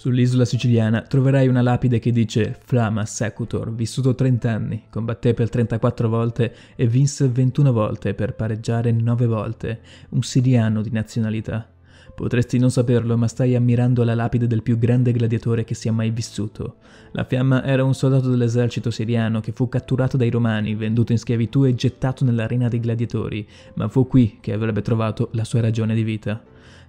Sull'isola siciliana troverai una lapide che dice Flama Secutor, vissuto 30 anni, combatté per 34 volte e vinse 21 volte per pareggiare 9 volte, un siriano di nazionalità. Potresti non saperlo, ma stai ammirando la lapide del più grande gladiatore che sia mai vissuto. La fiamma era un soldato dell'esercito siriano che fu catturato dai romani, venduto in schiavitù e gettato nell'arena dei gladiatori, ma fu qui che avrebbe trovato la sua ragione di vita.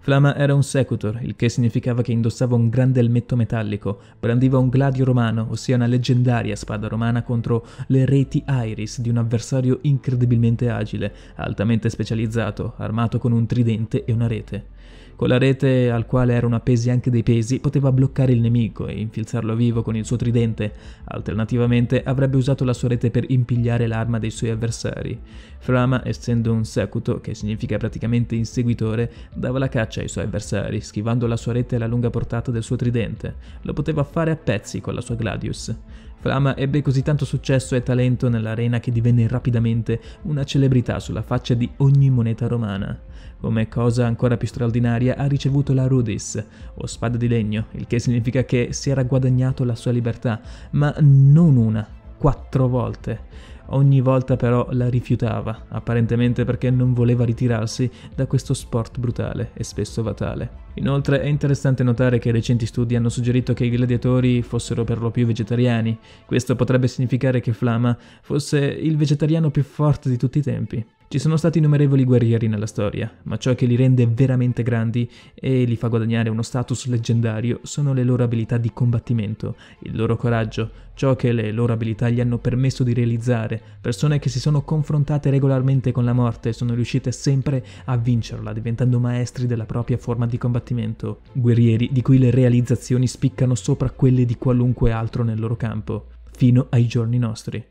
Flama era un secutor, il che significava che indossava un grande elmetto metallico, brandiva un gladio romano, ossia una leggendaria spada romana contro le reti Iris di un avversario incredibilmente agile, altamente specializzato, armato con un tridente e una rete. Con la rete, al quale erano appesi anche dei pesi, poteva bloccare il nemico e infilzarlo vivo con il suo tridente, alternativamente avrebbe usato la sua rete per impigliare l'arma dei suoi avversari. Flama, essendo un secuto, che significa praticamente inseguitore, dava la alla caccia ai suoi avversari, schivando la sua rete alla lunga portata del suo tridente. Lo poteva fare a pezzi con la sua Gladius. Flama ebbe così tanto successo e talento nell'arena che divenne rapidamente una celebrità sulla faccia di ogni moneta romana. Come cosa ancora più straordinaria ha ricevuto la Rudis, o spada di legno, il che significa che si era guadagnato la sua libertà, ma non una, quattro volte. Ogni volta però la rifiutava, apparentemente perché non voleva ritirarsi da questo sport brutale e spesso fatale. Inoltre è interessante notare che recenti studi hanno suggerito che i gladiatori fossero per lo più vegetariani. Questo potrebbe significare che Flama fosse il vegetariano più forte di tutti i tempi. Ci sono stati innumerevoli guerrieri nella storia, ma ciò che li rende veramente grandi e li fa guadagnare uno status leggendario sono le loro abilità di combattimento, il loro coraggio, ciò che le loro abilità gli hanno permesso di realizzare. Persone che si sono confrontate regolarmente con la morte e sono riuscite sempre a vincerla, diventando maestri della propria forma di combattimento. Guerrieri di cui le realizzazioni spiccano sopra quelle di qualunque altro nel loro campo, fino ai giorni nostri.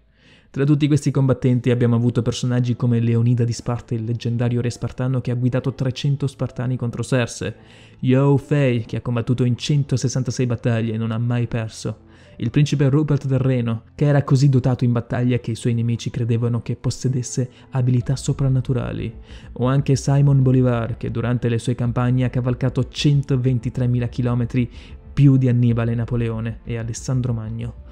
Tra tutti questi combattenti abbiamo avuto personaggi come Leonida di Sparta, il leggendario re spartano che ha guidato 300 spartani contro Serse, Yo Fei che ha combattuto in 166 battaglie e non ha mai perso, il principe Rupert del Reno, che era così dotato in battaglia che i suoi nemici credevano che possedesse abilità soprannaturali, o anche Simon Bolivar, che durante le sue campagne ha cavalcato 123.000 km più di Annibale Napoleone e Alessandro Magno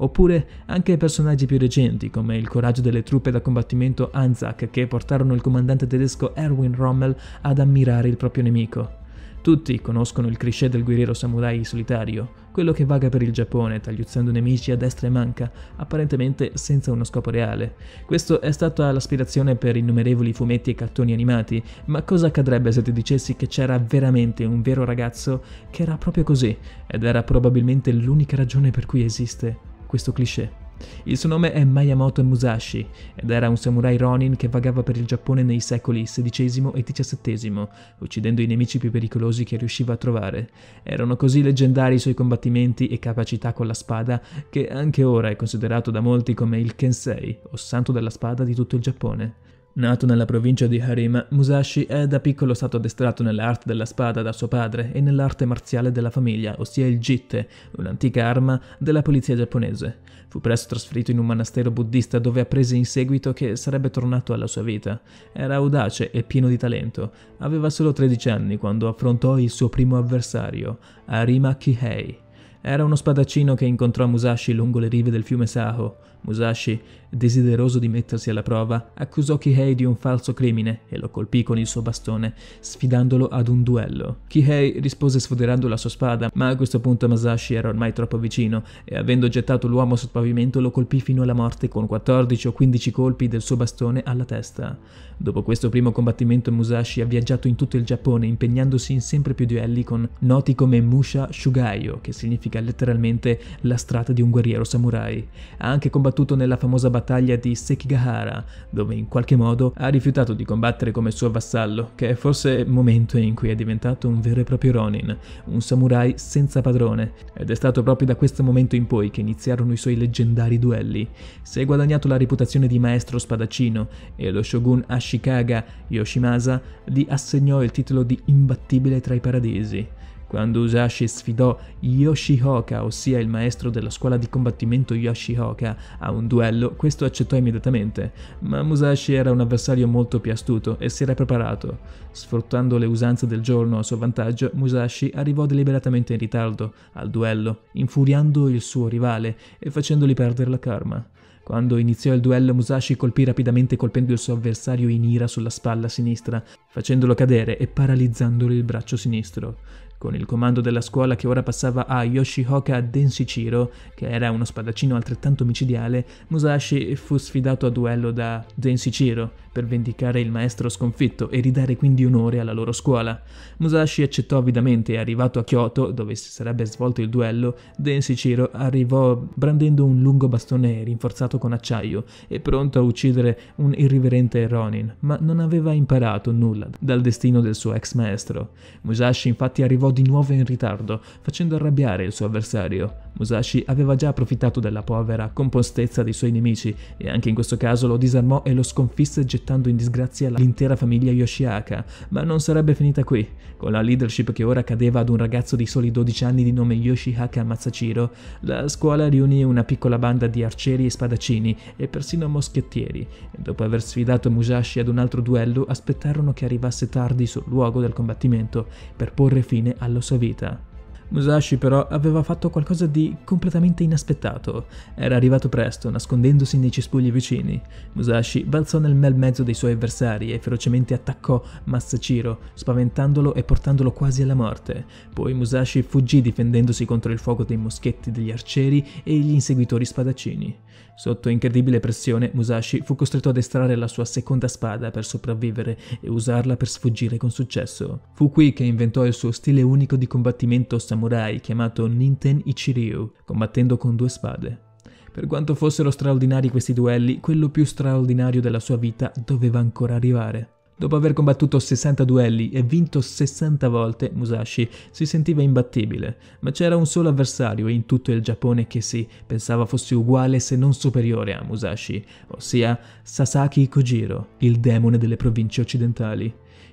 oppure anche personaggi più recenti come il coraggio delle truppe da combattimento Anzac che portarono il comandante tedesco Erwin Rommel ad ammirare il proprio nemico. Tutti conoscono il cliché del guerriero samurai solitario, quello che vaga per il Giappone tagliuzzando nemici a destra e manca, apparentemente senza uno scopo reale. Questo è stata l'aspirazione per innumerevoli fumetti e cartoni animati, ma cosa accadrebbe se ti dicessi che c'era veramente un vero ragazzo che era proprio così ed era probabilmente l'unica ragione per cui esiste? questo cliché. Il suo nome è Miyamoto Musashi ed era un samurai ronin che vagava per il Giappone nei secoli XVI e XVII, uccidendo i nemici più pericolosi che riusciva a trovare. Erano così leggendari i suoi combattimenti e capacità con la spada che anche ora è considerato da molti come il Kensei, o santo della spada di tutto il Giappone. Nato nella provincia di Harima, Musashi è da piccolo stato addestrato nell'arte della spada da suo padre e nell'arte marziale della famiglia, ossia il jitte, un'antica arma della polizia giapponese. Fu presto trasferito in un monastero buddista dove apprese in seguito che sarebbe tornato alla sua vita. Era audace e pieno di talento. Aveva solo 13 anni quando affrontò il suo primo avversario, Harima Kihei. Era uno spadaccino che incontrò Musashi lungo le rive del fiume Saho. Musashi, desideroso di mettersi alla prova, accusò Kihei di un falso crimine e lo colpì con il suo bastone, sfidandolo ad un duello. Kihei rispose sfoderando la sua spada, ma a questo punto Musashi era ormai troppo vicino e avendo gettato l'uomo sul pavimento lo colpì fino alla morte con 14 o 15 colpi del suo bastone alla testa. Dopo questo primo combattimento Musashi ha viaggiato in tutto il Giappone impegnandosi in sempre più duelli con noti come Musha Shugaio, che significa significa letteralmente la strada di un guerriero samurai. Ha anche combattuto nella famosa battaglia di Sekigahara, dove in qualche modo ha rifiutato di combattere come suo vassallo, che è forse il momento in cui è diventato un vero e proprio Ronin, un samurai senza padrone, ed è stato proprio da questo momento in poi che iniziarono i suoi leggendari duelli. Si è guadagnato la reputazione di maestro spadaccino e lo shogun Ashikaga Yoshimasa gli assegnò il titolo di imbattibile tra i paradisi. Quando Usashi sfidò Yoshihoka, ossia il maestro della scuola di combattimento Yoshihoka, a un duello, questo accettò immediatamente, ma Musashi era un avversario molto più astuto e si era preparato. Sfruttando le usanze del giorno a suo vantaggio, Musashi arrivò deliberatamente in ritardo al duello, infuriando il suo rivale e facendogli perdere la karma. Quando iniziò il duello Musashi colpì rapidamente colpendo il suo avversario in ira sulla spalla sinistra, facendolo cadere e paralizzandolo il braccio sinistro. Con il comando della scuola che ora passava a Yoshihoka Densichiro, che era uno spadaccino altrettanto micidiale, Musashi fu sfidato a duello da Densichiro per vendicare il maestro sconfitto e ridare quindi onore alla loro scuola. Musashi accettò avidamente e arrivato a Kyoto, dove si sarebbe svolto il duello, Densichiro arrivò brandendo un lungo bastone rinforzato con acciaio e pronto a uccidere un irriverente Ronin, ma non aveva imparato nulla dal destino del suo ex maestro. Musashi infatti arrivò di nuovo in ritardo, facendo arrabbiare il suo avversario, Musashi aveva già approfittato della povera compostezza dei suoi nemici e anche in questo caso lo disarmò e lo sconfisse gettando in disgrazia l'intera famiglia Yoshiaka, ma non sarebbe finita qui. Con la leadership che ora cadeva ad un ragazzo di soli 12 anni di nome Yoshihaka Masachiro, la scuola riunì una piccola banda di arcieri e spadaccini e persino moschettieri e dopo aver sfidato Musashi ad un altro duello aspettarono che arrivasse tardi sul luogo del combattimento per porre fine alla sua vita. Musashi però aveva fatto qualcosa di completamente inaspettato. Era arrivato presto, nascondendosi nei cespugli vicini. Musashi balzò nel bel mezzo dei suoi avversari e ferocemente attaccò Masachiro, spaventandolo e portandolo quasi alla morte. Poi Musashi fuggì difendendosi contro il fuoco dei moschetti degli arcieri e gli inseguitori spadaccini. Sotto incredibile pressione, Musashi fu costretto ad estrarre la sua seconda spada per sopravvivere e usarla per sfuggire con successo. Fu qui che inventò il suo stile unico di combattimento samurai chiamato Ninten Ichiryu, combattendo con due spade. Per quanto fossero straordinari questi duelli, quello più straordinario della sua vita doveva ancora arrivare. Dopo aver combattuto 60 duelli e vinto 60 volte, Musashi si sentiva imbattibile, ma c'era un solo avversario in tutto il Giappone che si pensava fosse uguale se non superiore a Musashi, ossia Sasaki Kojiro, il demone delle province occidentali.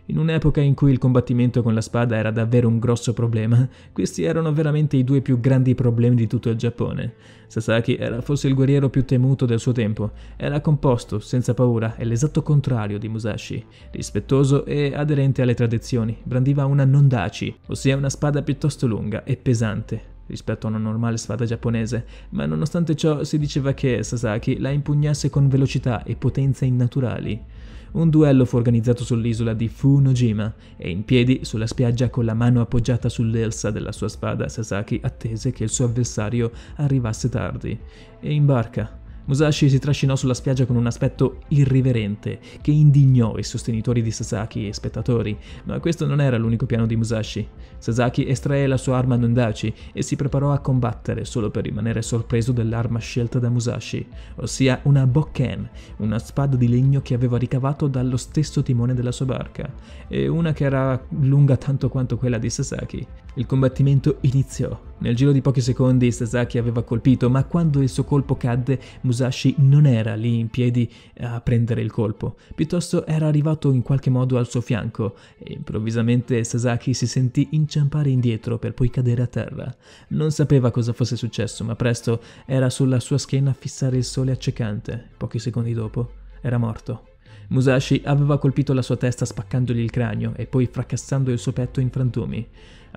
In un'epoca in cui il combattimento con la spada era davvero un grosso problema, questi erano veramente i due più grandi problemi di tutto il Giappone. Sasaki era forse il guerriero più temuto del suo tempo, era composto, senza paura, e l'esatto contrario di Musashi, rispettoso e aderente alle tradizioni, brandiva una nondachi, ossia una spada piuttosto lunga e pesante, rispetto a una normale spada giapponese, ma nonostante ciò si diceva che Sasaki la impugnasse con velocità e potenza innaturali. Un duello fu organizzato sull'isola di Funojima e in piedi sulla spiaggia con la mano appoggiata sull'elsa della sua spada Sasaki attese che il suo avversario arrivasse tardi e in barca Musashi si trascinò sulla spiaggia con un aspetto irriverente che indignò i sostenitori di Sasaki e spettatori, ma questo non era l'unico piano di Musashi. Sasaki estrae la sua arma Nondachi e si preparò a combattere solo per rimanere sorpreso dell'arma scelta da Musashi, ossia una Bokken, una spada di legno che aveva ricavato dallo stesso timone della sua barca, e una che era lunga tanto quanto quella di Sasaki. Il combattimento iniziò. Nel giro di pochi secondi Sasaki aveva colpito, ma quando il suo colpo cadde, Musashi Musashi non era lì in piedi eh, a prendere il colpo, piuttosto era arrivato in qualche modo al suo fianco e improvvisamente Sasaki si sentì inciampare indietro per poi cadere a terra. Non sapeva cosa fosse successo, ma presto era sulla sua schiena a fissare il sole accecante. Pochi secondi dopo era morto. Musashi aveva colpito la sua testa spaccandogli il cranio e poi fracassando il suo petto in frantumi.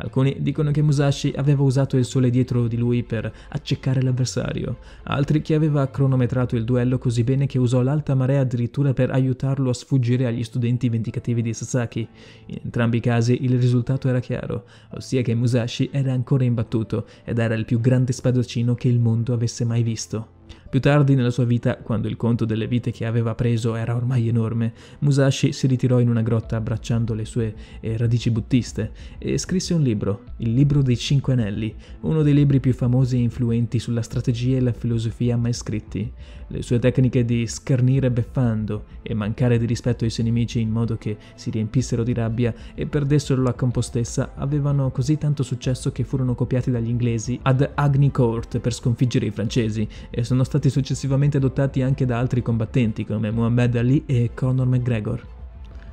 Alcuni dicono che Musashi aveva usato il sole dietro di lui per accecare l'avversario, altri che aveva cronometrato il duello così bene che usò l'alta marea addirittura per aiutarlo a sfuggire agli studenti vendicativi di Sasaki. In entrambi i casi il risultato era chiaro, ossia che Musashi era ancora imbattuto ed era il più grande spadaccino che il mondo avesse mai visto. Più tardi nella sua vita, quando il conto delle vite che aveva preso era ormai enorme, Musashi si ritirò in una grotta abbracciando le sue eh, radici buddiste e scrisse un libro, il libro dei Cinque Anelli, uno dei libri più famosi e influenti sulla strategia e la filosofia mai scritti. Le sue tecniche di schernire beffando e mancare di rispetto ai suoi nemici in modo che si riempissero di rabbia e perdessero la compostessa avevano così tanto successo che furono copiati dagli inglesi ad Agni Court per sconfiggere i francesi e sono stati successivamente adottati anche da altri combattenti come Muhammad Ali e Conor McGregor.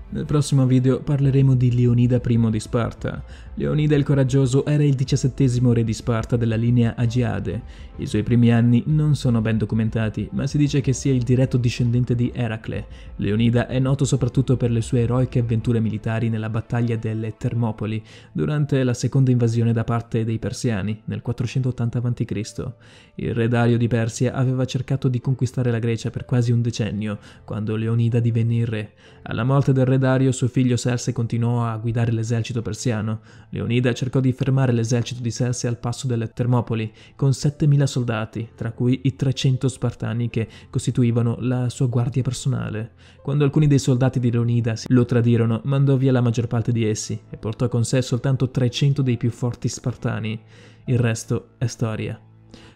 Nel prossimo video parleremo di Leonida I di Sparta. Leonida il Coraggioso era il diciassettesimo re di Sparta della linea Agiade. I suoi primi anni non sono ben documentati, ma si dice che sia il diretto discendente di Eracle. Leonida è noto soprattutto per le sue eroiche avventure militari nella battaglia delle Termopoli, durante la seconda invasione da parte dei Persiani, nel 480 a.C. Il re Dario di Persia aveva cercato di conquistare la Grecia per quasi un decennio, quando Leonida divenne il re. Alla morte del re re Dario, suo figlio Serse continuò a guidare l'esercito persiano. Leonida cercò di fermare l'esercito di Serse al passo delle Termopoli, con 7.000 soldati, tra cui i 300 spartani che costituivano la sua guardia personale. Quando alcuni dei soldati di Leonida lo tradirono, mandò via la maggior parte di essi e portò con sé soltanto 300 dei più forti spartani. Il resto è storia.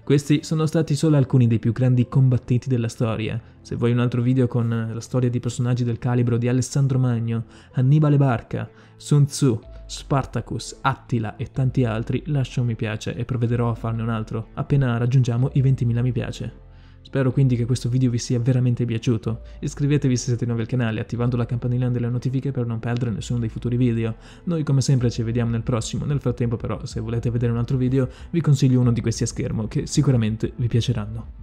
Questi sono stati solo alcuni dei più grandi combattenti della storia. Se vuoi un altro video con eh, la storia di personaggi del calibro di Alessandro Magno, Annibale Barca, Sun Tzu, Spartacus, Attila e tanti altri, lascia un mi piace e provvederò a farne un altro appena raggiungiamo i 20.000 mi piace. Spero quindi che questo video vi sia veramente piaciuto. Iscrivetevi se siete nuovi al canale attivando la campanella delle notifiche per non perdere nessuno dei futuri video. Noi come sempre ci vediamo nel prossimo, nel frattempo però se volete vedere un altro video vi consiglio uno di questi a schermo che sicuramente vi piaceranno.